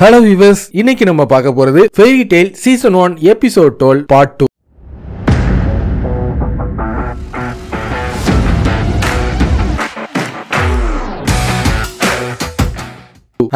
hello viewers இன்னைக்கு நம்ம பார்க்க போறது Fairy Tail season one episode டோல் பார்ட் டூ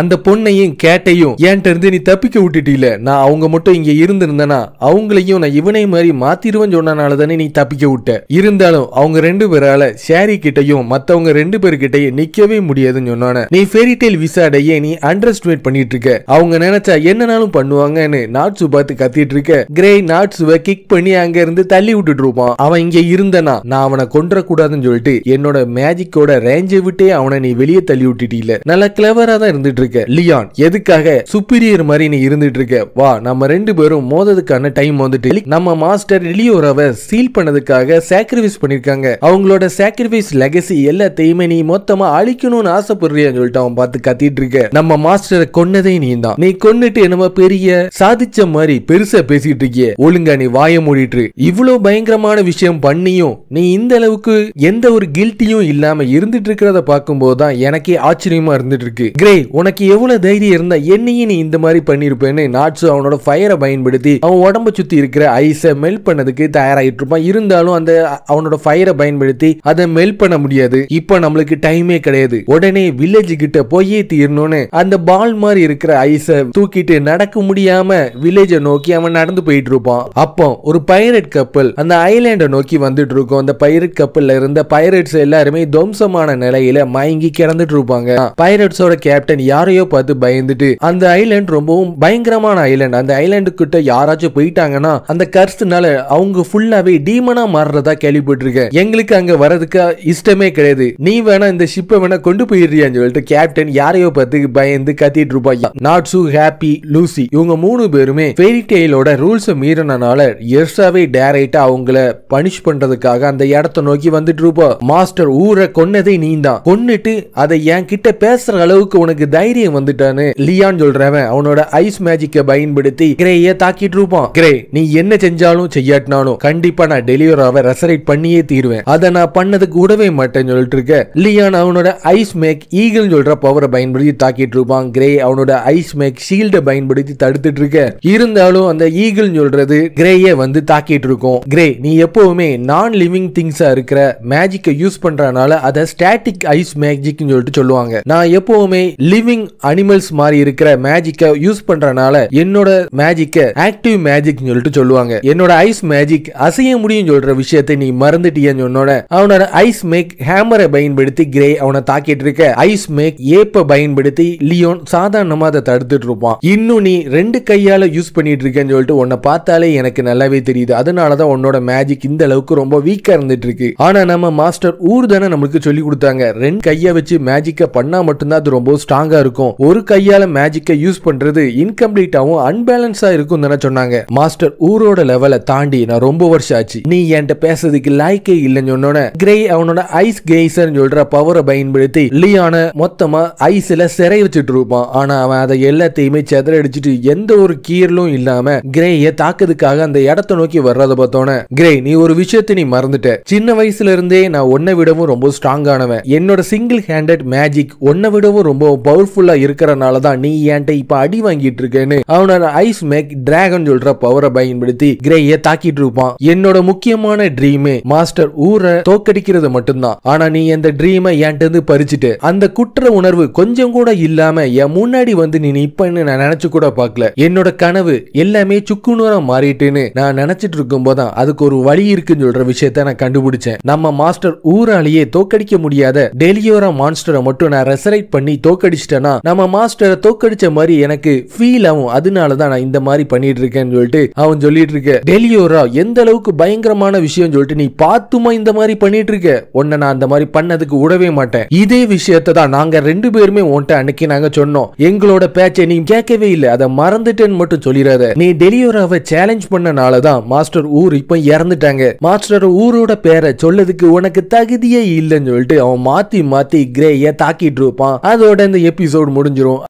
அந்த பொண்ணையும் கேட்டையும் என்கிட்ட இருந்து நீ தப்பிக்க விட்டுட்டீல நான் அவங்க மட்டும் இங்க இருந்திருந்தனா அவங்களையும் நான் இவனை மாதிரி மாத்திருவன் சொன்னனால தானே நீ தப்பிக்க விட்ட இருந்தாலும் அவங்க ரெண்டு பேரால ஷேரி கிட்டையும் மத்தவங்க ரெண்டு பேர்கிட்டயும் நிக்கவே முடியாதுன்னு சொன்னான நீ ஃபெரிடெயில் விசாடையே நீ அண்டர் எஸ்டிமேட் பண்ணிட்டு இருக்க அவங்க நினைச்சா என்னனாலும் பண்ணுவாங்கன்னு நாட்ஸு பார்த்து கத்திட்டு இருக்க கிரே நாட்ஸுவை கிக் பண்ணி அங்க இருந்து தள்ளி விட்டுட்டு இருப்பான் அவன் இங்க இருந்தனா நான் அவனை கொன்ற கூடாதுன்னு சொல்லிட்டு என்னோட மேஜிக்கோட ரேஞ்சை விட்டே அவனை நீ வெளியே தள்ளி விட்டுட்டீல நல்லா கிளவரா தான் இருந்துட்டு இருக்க லியான் எதுக்காக சுப்பீரியர் மாதிரி நீ இருந்துட்டு இருக்க வா நம்ம ரெண்டு பேரும் மோததுக்கான டைம் வந்துட்டு நம்ம மாஸ்டர் லியோராவை சீல் பண்ணதுக்காக சாக்ரிஃபைஸ் பண்ணிருக்காங்க அவங்களோட சாக்ரிஃபைஸ் லெகசி எல்லாத்தையுமே நீ மொத்தமா அழிக்கணும்னு அவன் பார்த்து கத்திட்டு இருக்க நம்ம மாஸ்டரை கொன்னதே நீ தான் நீ கொன்னுட்டு நம்ம பெரிய சாதிச்ச மாதிரி பெருசா பேசிட்டு இருக்கிய ஒழுங்கா நீ வாய மூடிட்டு இவ்வளவு பயங்கரமான விஷயம் பண்ணியும் நீ இந்த அளவுக்கு எந்த ஒரு கில்ட்டியும் இல்லாம இருந்துட்டு இருக்கிறத பார்க்கும்போது தான் எனக்கே ஆச்சரியமா இருந்துட்டு இருக்கு கிரே உனக்கு உனக்கு எவ்வளவு தைரியம் இருந்தால் என்னையும் நீ இந்த மாதிரி பண்ணிருப்பேன்னு நாட்ஸ் அவனோட ஃபயரை பயன்படுத்தி அவன் உடம்ப சுத்தி இருக்கிற ஐஸை மெல்ட் பண்ணதுக்கு தயாராகிட்டு இருப்பான் இருந்தாலும் அந்த அவனோட ஃபயரை பயன்படுத்தி அதை மெல்ட் பண்ண முடியாது இப்போ நம்மளுக்கு டைமே கிடையாது உடனே வில்லேஜ் கிட்ட போய் தீரணும்னு அந்த பால் மாதிரி இருக்கிற ஐஸை தூக்கிட்டு நடக்க முடியாம வில்லேஜை நோக்கி அவன் நடந்து போயிட்டு இருப்பான் அப்போ ஒரு பைரட் கப்பல் அந்த ஐலாண்டை நோக்கி வந்துட்டு இருக்கும் அந்த பைரட் கப்பல்ல இருந்த பைரட்ஸ் எல்லாருமே துவம்சமான நிலையில மயங்கி கிடந்துட்டு இருப்பாங்க பைரட்ஸோட கேப்டன் யார் யாரையோ பார்த்து பயந்துட்டு அந்த ஐலாண்ட் ரொம்பவும் பயங்கரமான ஐலாண்ட் அந்த ஐலாண்டு கிட்ட யாராச்சும் போயிட்டாங்கன்னா அந்த கர்ஸ்னால அவங்க ஃபுல்லாவே டீமனா மாறுறதா கேள்விப்பட்டிருக்கேன் எங்களுக்கு அங்க வர்றதுக்கு இஷ்டமே கிடையாது நீ வேணா இந்த ஷிப்பை வேணா கொண்டு போயிடுறியான்னு சொல்லிட்டு கேப்டன் யாரையோ பார்த்து பயந்து கத்திட்டு நாட் சூ ஹாப்பி லூசி இவங்க மூணு பேருமே ஃபெரி டெய்லோட ரூல்ஸை மீறினால எர்ஸாவே டேரக்டா அவங்கள பனிஷ் பண்றதுக்காக அந்த இடத்த நோக்கி வந்துட்டு இருப்போம் மாஸ்டர் ஊரை கொன்னதே நீ தான் கொன்னுட்டு அதை என் கிட்ட பேசுற அளவுக்கு உனக்கு தைரியம் தைரியம் வந்துட்டான்னு லியான் சொல்றவன் அவனோட ஐஸ் மேஜிக்கை பயன்படுத்தி கிரேய தாக்கிட்டு இருப்பான் கிரே நீ என்ன செஞ்சாலும் செய்யாட்டினாலும் கண்டிப்பா நான் டெலிவராவை ரெசரேட் பண்ணியே தீருவேன் அதை நான் பண்ணது கூடவே மாட்டேன்னு சொல்லிட்டு இருக்க லியான் அவனோட ஐஸ் மேக் ஈகிள் சொல்ற பவரை பயன்படுத்தி தாக்கிட்டு இருப்பான் கிரே அவனோட ஐஸ் மேக் ஷீல்டை பயன்படுத்தி தடுத்துட்டு இருக்க இருந்தாலும் அந்த ஈகிள் சொல்றது கிரேய வந்து தாக்கிட்டு இருக்கும் கிரே நீ எப்பவுமே நான் லிவிங் திங்ஸா இருக்கிற மேஜிக்கை யூஸ் பண்றனால அதை ஸ்டாட்டிக் ஐஸ் மேஜிக்னு சொல்லிட்டு சொல்லுவாங்க நான் எப்பவுமே லிவிங் லிவிங் அனிமல்ஸ் மாதிரி இருக்கிற மேஜிக்கை யூஸ் பண்றனால என்னோட மேஜிக்கை ஆக்டிவ் மேஜிக் சொல்லிட்டு சொல்லுவாங்க என்னோட ஐஸ் மேஜிக் அசைய முடியும் சொல்ற விஷயத்தை நீ மறந்துட்டியன்னு சொன்னோட அவனோட ஐஸ் மேக் ஹேமரை பயன்படுத்தி கிரே அவனை தாக்கிட்டு இருக்க ஐஸ் மேக் ஏப்ப பயன்படுத்தி லியோன் சாதாரணமா அதை தடுத்துட்டு இருப்பான் இன்னும் நீ ரெண்டு கையால யூஸ் பண்ணிட்டு இருக்கேன்னு சொல்லிட்டு உன்னை பார்த்தாலே எனக்கு நல்லாவே தெரியுது அதனாலதான் உன்னோட மேஜிக் இந்த அளவுக்கு ரொம்ப வீக்கா இருந்துட்டு இருக்கு ஆனா நம்ம மாஸ்டர் ஊர் தானே நம்மளுக்கு சொல்லி கொடுத்தாங்க ரெண்டு கையை வச்சு மேஜிக்கை பண்ணா மட்டும்தான் அது ரொம்ப ஸ்ட்ராங்கா இருக்கும் இருக்கும் ஒரு கையால மேஜிக்கை யூஸ் பண்றது இன்கம்ப்ளீட்டாவும் அன்பேலன்ஸா இருக்கும் தானே சொன்னாங்க மாஸ்டர் ஊரோட லெவலை தாண்டி நான் ரொம்ப வருஷம் ஆச்சு நீ என்கிட்ட பேசுறதுக்கு லைக்கே இல்லைன்னு சொன்னோட கிரே அவனோட ஐஸ் கெய்சர் சொல்ற பவரை பயன்படுத்தி லியான மொத்தமா ஐஸ்ல சிறை வச்சுட்டு இருப்பான் ஆனா அவன் அதை எல்லாத்தையுமே செதறடிச்சிட்டு எந்த ஒரு கீரலும் இல்லாம கிரேய தாக்குறதுக்காக அந்த இடத்த நோக்கி வர்றத பார்த்தோன்னே கிரே நீ ஒரு விஷயத்தை நீ மறந்துட்ட சின்ன வயசுல இருந்தே நான் உன்னை விடவும் ரொம்ப ஸ்ட்ராங் ஆனவன் என்னோட சிங்கிள் ஹேண்டட் மேஜிக் உன்னை விடவும் ரொம்ப பவர்ஃபுல் பவர்ஃபுல்லா இருக்கிறனால தான் நீ ஏன்ட்ட இப்ப அடி வாங்கிட்டு இருக்கேன்னு அவனோட ஐஸ் மேக் டிராகன் சொல்ற பவரை பயன்படுத்தி கிரேய தாக்கிட்டு இருப்பான் என்னோட முக்கியமான ட்ரீமு மாஸ்டர் ஊரை தோக்கடிக்கிறது மட்டும்தான் ஆனா நீ அந்த ட்ரீமை என்கிட்ட இருந்து பறிச்சுட்டு அந்த குற்ற உணர்வு கொஞ்சம் கூட இல்லாம என் முன்னாடி வந்து நீ நிப்பன்னு நான் நினைச்சு கூட பாக்கல என்னோட கனவு எல்லாமே சுக்குநூறா மாறிட்டுன்னு நான் நினைச்சிட்டு இருக்கும் போதான் அதுக்கு ஒரு வழி இருக்குன்னு சொல்ற விஷயத்த நான் கண்டுபிடிச்சேன் நம்ம மாஸ்டர் ஊராலேயே தோக்கடிக்க முடியாத டெலியோரா மான்ஸ்டரை மட்டும் நான் ரெசரைட் பண்ணி தோக்கடிச்சிட்டேன்னா ஆனா நம்ம மாஸ்டரை தோக்கடிச்ச மாதிரி எனக்கு ஃபீல் ஆகும் அதனால தான் நான் இந்த மாதிரி பண்ணிட்டு இருக்கேன்னு சொல்லிட்டு அவன் சொல்லிட்டு இருக்க டெலியோரா எந்த அளவுக்கு பயங்கரமான விஷயம் சொல்லிட்டு நீ பார்த்துமா இந்த மாதிரி பண்ணிட்டு இருக்க உன்னை நான் அந்த மாதிரி பண்ணதுக்கு விடவே மாட்டேன் இதே விஷயத்தை தான் நாங்க ரெண்டு பேருமே உன்ட்ட அன்னைக்கு நாங்க சொன்னோம் எங்களோட பேச்சை நீ கேட்கவே இல்லை அதை மறந்துட்டேன்னு மட்டும் சொல்லிடாத நீ டெலியோராவை சேலஞ்ச் பண்ணனால தான் மாஸ்டர் ஊர் இப்போ இறந்துட்டாங்க மாஸ்டர் ஊரோட பேரை சொல்லதுக்கு உனக்கு தகுதியே இல்லைன்னு சொல்லிட்டு அவன் மாத்தி மாத்தி கிரேய தாக்கிட்டு இருப்பான் அதோட இந்த எபிசோட் எபிசோடு முடிஞ்சிடும்